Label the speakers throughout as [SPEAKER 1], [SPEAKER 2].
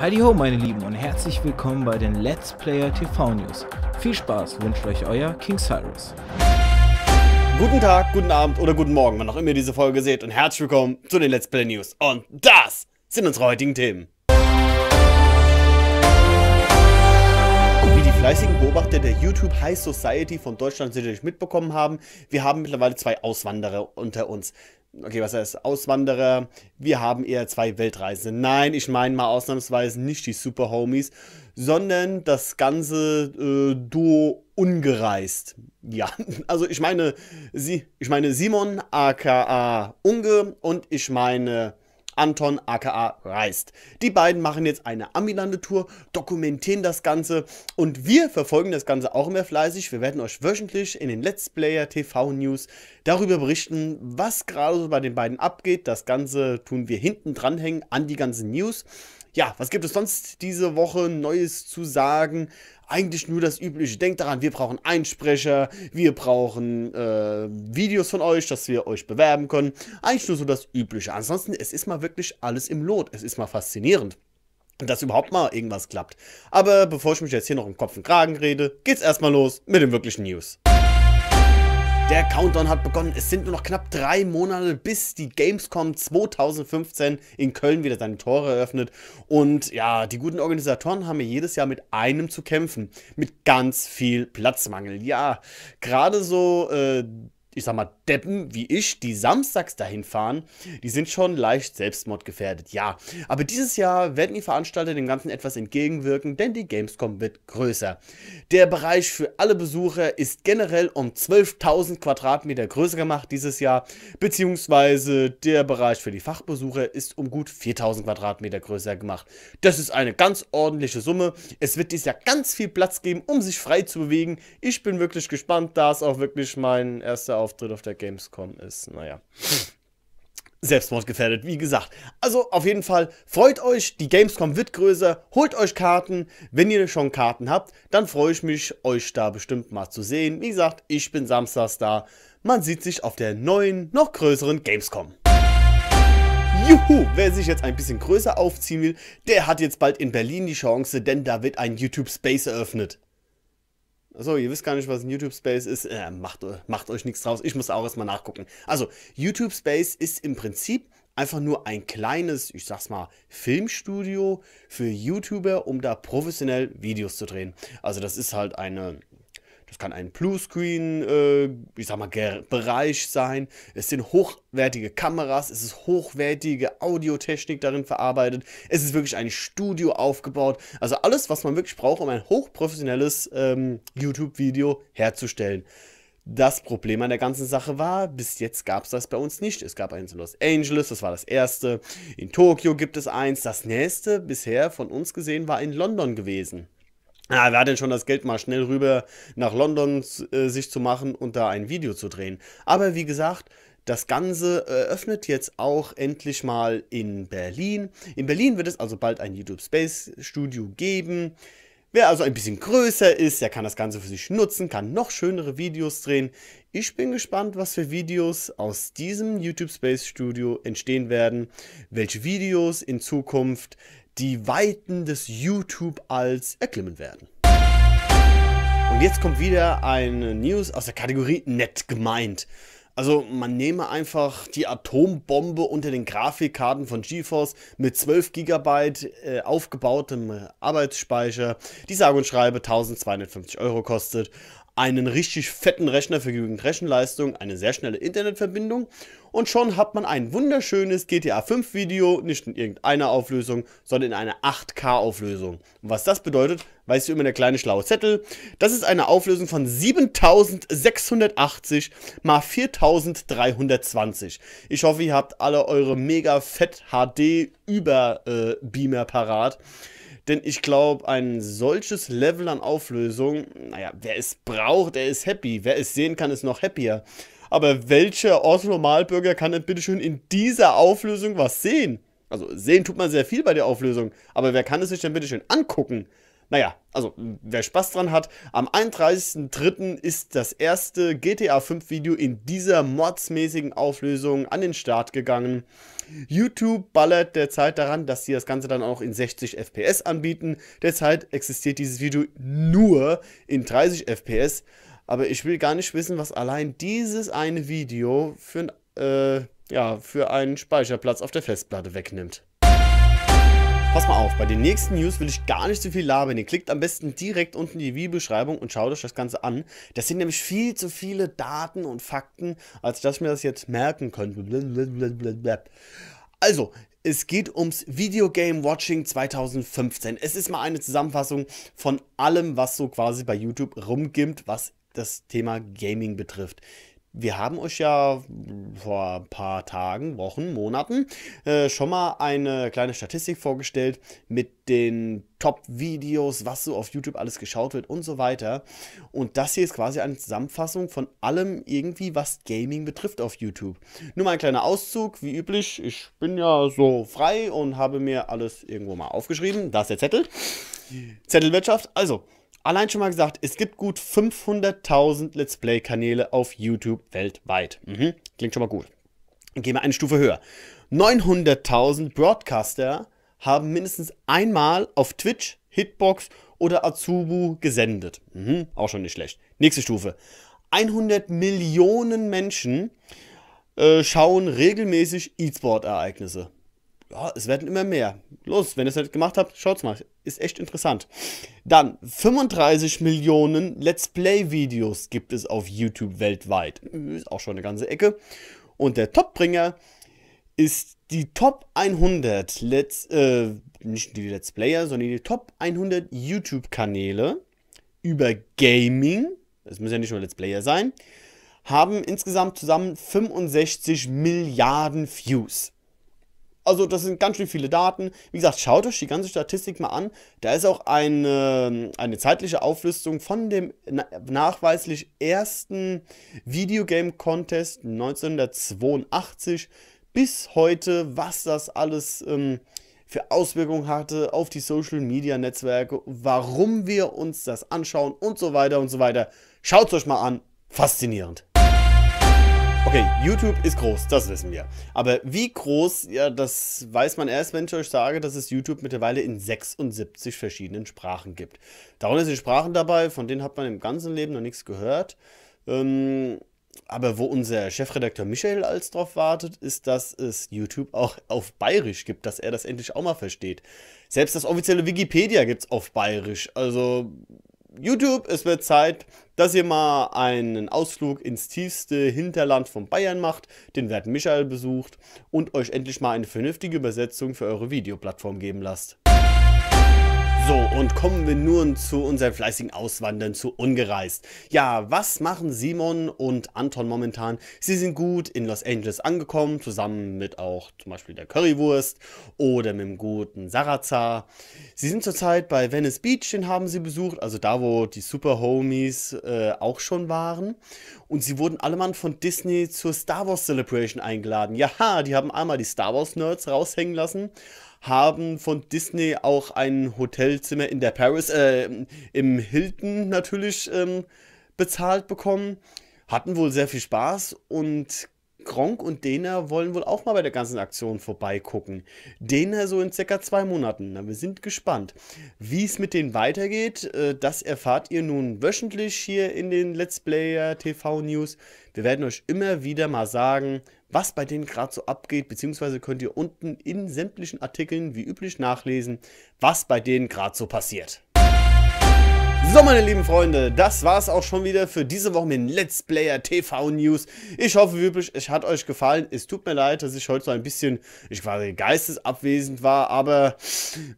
[SPEAKER 1] Heidi meine Lieben, und herzlich willkommen bei den Let's Player TV News. Viel Spaß wünscht euch euer King Cyrus. Guten Tag, guten Abend oder guten Morgen, wann auch immer ihr diese Folge seht, und herzlich willkommen zu den Let's Play News. Und das sind unsere heutigen Themen. Wie die fleißigen Beobachter der YouTube High Society von Deutschland sicherlich mitbekommen haben, wir haben mittlerweile zwei Auswanderer unter uns okay, was heißt Auswanderer? Wir haben eher zwei Weltreisende. Nein, ich meine mal ausnahmsweise nicht die Super Homies, sondern das ganze äh, Duo ungereist. Ja, also ich meine sie, ich meine Simon aka Unge und ich meine Anton aka Reist. Die beiden machen jetzt eine Amilandetour, dokumentieren das Ganze und wir verfolgen das Ganze auch immer fleißig. Wir werden euch wöchentlich in den Let's Player TV News darüber berichten, was gerade so bei den beiden abgeht. Das Ganze tun wir hinten dranhängen an die ganzen News. Ja, was gibt es sonst diese Woche Neues zu sagen? Eigentlich nur das Übliche. Denkt daran, wir brauchen Einsprecher, wir brauchen äh, Videos von euch, dass wir euch bewerben können. Eigentlich nur so das Übliche. Ansonsten, es ist mal wirklich alles im Lot. Es ist mal faszinierend dass überhaupt mal irgendwas klappt. Aber bevor ich mich jetzt hier noch im Kopf und Kragen rede, geht's erstmal los mit den wirklichen News. Der Countdown hat begonnen. Es sind nur noch knapp drei Monate, bis die Gamescom 2015 in Köln wieder seine Tore eröffnet. Und ja, die guten Organisatoren haben hier jedes Jahr mit einem zu kämpfen. Mit ganz viel Platzmangel. Ja, gerade so äh, ich sag mal, Deppen wie ich, die samstags dahin fahren, die sind schon leicht selbstmordgefährdet, ja. Aber dieses Jahr werden die Veranstalter dem Ganzen etwas entgegenwirken, denn die Gamescom wird größer. Der Bereich für alle Besucher ist generell um 12.000 Quadratmeter größer gemacht dieses Jahr, beziehungsweise der Bereich für die Fachbesucher ist um gut 4.000 Quadratmeter größer gemacht. Das ist eine ganz ordentliche Summe. Es wird dieses Jahr ganz viel Platz geben, um sich frei zu bewegen. Ich bin wirklich gespannt, da ist auch wirklich mein erster Auftritt auf der Gamescom ist, naja. selbstmordgefährdet, wie gesagt. Also auf jeden Fall freut euch, die Gamescom wird größer, holt euch Karten. Wenn ihr schon Karten habt, dann freue ich mich, euch da bestimmt mal zu sehen. Wie gesagt, ich bin samstags da. Man sieht sich auf der neuen, noch größeren Gamescom. Juhu, wer sich jetzt ein bisschen größer aufziehen will, der hat jetzt bald in Berlin die Chance, denn da wird ein YouTube Space eröffnet. Achso, ihr wisst gar nicht, was ein YouTube Space ist. Äh, macht, macht euch nichts draus. Ich muss auch erstmal nachgucken. Also, YouTube Space ist im Prinzip einfach nur ein kleines, ich sag's mal, Filmstudio für YouTuber, um da professionell Videos zu drehen. Also, das ist halt eine es kann ein Bluescreen, äh, ich sag mal, Bereich sein. Es sind hochwertige Kameras, es ist hochwertige Audiotechnik darin verarbeitet. Es ist wirklich ein Studio aufgebaut. Also alles, was man wirklich braucht, um ein hochprofessionelles ähm, YouTube-Video herzustellen. Das Problem an der ganzen Sache war, bis jetzt gab es das bei uns nicht. Es gab eins in Los Angeles, das war das erste. In Tokio gibt es eins. Das nächste bisher von uns gesehen war in London gewesen. Ah, wer hat denn schon das Geld, mal schnell rüber nach London äh, sich zu machen und da ein Video zu drehen? Aber wie gesagt, das Ganze eröffnet äh, jetzt auch endlich mal in Berlin. In Berlin wird es also bald ein YouTube Space Studio geben. Wer also ein bisschen größer ist, der kann das Ganze für sich nutzen, kann noch schönere Videos drehen. Ich bin gespannt, was für Videos aus diesem YouTube Space Studio entstehen werden, welche Videos in Zukunft die Weiten des YouTube alls erklimmen werden. Und jetzt kommt wieder eine News aus der Kategorie nett gemeint. Also man nehme einfach die Atombombe unter den Grafikkarten von GeForce mit 12 GB äh, aufgebautem Arbeitsspeicher, die sage und schreibe 1250 Euro kostet, einen richtig fetten Rechner für genügend Rechenleistung, eine sehr schnelle Internetverbindung und schon hat man ein wunderschönes GTA 5 Video, nicht in irgendeiner Auflösung, sondern in einer 8K Auflösung. Und was das bedeutet, weiß immer der kleine schlaue Zettel. Das ist eine Auflösung von 7680 x 4320. Ich hoffe, ihr habt alle eure mega fett HD Über äh, Beamer parat. Denn ich glaube, ein solches Level an Auflösung, naja, wer es braucht, der ist happy. Wer es sehen kann, ist noch happier. Aber welcher Orthonormalbürger kann denn bitteschön in dieser Auflösung was sehen? Also sehen tut man sehr viel bei der Auflösung, aber wer kann es sich denn bitteschön angucken? Naja, also wer Spaß dran hat, am 31.03. ist das erste GTA 5 Video in dieser modsmäßigen Auflösung an den Start gegangen. YouTube ballert derzeit daran, dass sie das Ganze dann auch in 60 FPS anbieten. Derzeit existiert dieses Video nur in 30 FPS. Aber ich will gar nicht wissen, was allein dieses eine Video für, äh, ja, für einen Speicherplatz auf der Festplatte wegnimmt. Pass mal auf, bei den nächsten News will ich gar nicht so viel labern. Ihr klickt am besten direkt unten in die Videobeschreibung und schaut euch das Ganze an. Das sind nämlich viel zu viele Daten und Fakten, als dass ich mir das jetzt merken könnte. Also, es geht ums Video Game Watching 2015. Es ist mal eine Zusammenfassung von allem, was so quasi bei YouTube rumgimt, was das Thema Gaming betrifft wir haben euch ja vor ein paar Tagen, Wochen, Monaten äh, schon mal eine kleine Statistik vorgestellt mit den Top-Videos, was so auf YouTube alles geschaut wird und so weiter. Und das hier ist quasi eine Zusammenfassung von allem irgendwie, was Gaming betrifft auf YouTube. Nur mal ein kleiner Auszug, wie üblich. Ich bin ja so frei und habe mir alles irgendwo mal aufgeschrieben. Da ist der Zettel. Zettelwirtschaft. Also, allein schon mal gesagt, es gibt gut 500.000 Let's Play-Kanäle auf YouTube weltweit. Mhm. Klingt schon mal gut. Gehen wir eine Stufe höher. 900.000 Broadcaster haben mindestens einmal auf Twitch, Hitbox oder Azubu gesendet. Mhm. Auch schon nicht schlecht. Nächste Stufe. 100 Millionen Menschen äh, schauen regelmäßig E-Sport-Ereignisse. Ja, es werden immer mehr. Los, wenn ihr es nicht halt gemacht habt, schaut es mal ist echt interessant. Dann 35 Millionen Let's Play-Videos gibt es auf YouTube weltweit. Ist auch schon eine ganze Ecke. Und der Topbringer ist die Top 100 Let's, äh, nicht die Let's Player, sondern die Top 100 YouTube-Kanäle über Gaming. Das muss ja nicht nur Let's Player sein. Haben insgesamt zusammen 65 Milliarden Views. Also das sind ganz schön viele Daten. Wie gesagt, schaut euch die ganze Statistik mal an. Da ist auch eine, eine zeitliche Auflistung von dem nachweislich ersten Videogame Contest 1982 bis heute, was das alles ähm, für Auswirkungen hatte auf die Social-Media-Netzwerke, warum wir uns das anschauen und so weiter und so weiter. Schaut es euch mal an. Faszinierend. Okay, YouTube ist groß, das wissen wir. Aber wie groß, ja, das weiß man erst, wenn ich euch sage, dass es YouTube mittlerweile in 76 verschiedenen Sprachen gibt. Darunter sind Sprachen dabei, von denen hat man im ganzen Leben noch nichts gehört. Ähm, aber wo unser Chefredakteur Michael als drauf wartet, ist, dass es YouTube auch auf Bayerisch gibt, dass er das endlich auch mal versteht. Selbst das offizielle Wikipedia gibt es auf Bayerisch. Also YouTube, es wird Zeit, dass ihr mal einen Ausflug ins tiefste Hinterland von Bayern macht, den Wert Michael besucht und euch endlich mal eine vernünftige Übersetzung für eure Videoplattform geben lasst. So, und kommen wir nun zu unserem fleißigen Auswandern zu Ungereist. Ja, was machen Simon und Anton momentan? Sie sind gut in Los Angeles angekommen, zusammen mit auch zum Beispiel der Currywurst oder mit dem guten Sarazar. Sie sind zurzeit bei Venice Beach, den haben sie besucht, also da, wo die Super Homies äh, auch schon waren. Und sie wurden alle Mann von Disney zur Star Wars Celebration eingeladen. Ja, die haben einmal die Star Wars Nerds raushängen lassen, haben von Disney auch ein Hotelzimmer in der Paris, äh, im Hilton natürlich ähm, bezahlt bekommen, hatten wohl sehr viel Spaß und Gronk und Dena wollen wohl auch mal bei der ganzen Aktion vorbeigucken. Dena so in circa zwei Monaten. Na, wir sind gespannt. Wie es mit denen weitergeht, äh, das erfahrt ihr nun wöchentlich hier in den Let's Player TV News. Wir werden euch immer wieder mal sagen, was bei denen gerade so abgeht, beziehungsweise könnt ihr unten in sämtlichen Artikeln wie üblich nachlesen, was bei denen gerade so passiert. So meine lieben Freunde, das war es auch schon wieder für diese Woche mit Let's Player TV News. Ich hoffe wie üblich, es hat euch gefallen. Es tut mir leid, dass ich heute so ein bisschen, ich quasi geistesabwesend war, aber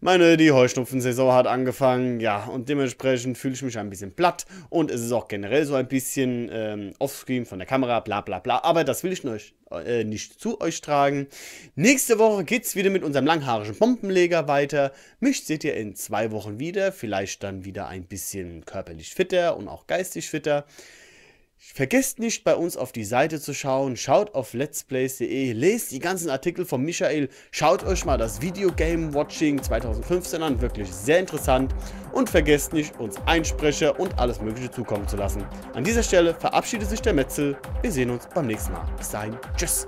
[SPEAKER 1] meine, die Heuschnupfensaison hat angefangen, ja, und dementsprechend fühle ich mich ein bisschen platt und es ist auch generell so ein bisschen ähm, offscreen von der Kamera, bla bla bla, aber das will ich euch äh, nicht zu euch tragen. Nächste Woche geht's wieder mit unserem langhaarigen Bombenleger weiter. Mich seht ihr in zwei Wochen wieder, vielleicht dann wieder ein bisschen körperlich fitter und auch geistig fitter. Vergesst nicht, bei uns auf die Seite zu schauen. Schaut auf letsplays.de, lest die ganzen Artikel von Michael. Schaut euch mal das Video Game Watching 2015 an, wirklich sehr interessant. Und vergesst nicht, uns Einsprecher und alles Mögliche zukommen zu lassen. An dieser Stelle verabschiedet sich der Metzel. Wir sehen uns beim nächsten Mal. Bis dahin, tschüss.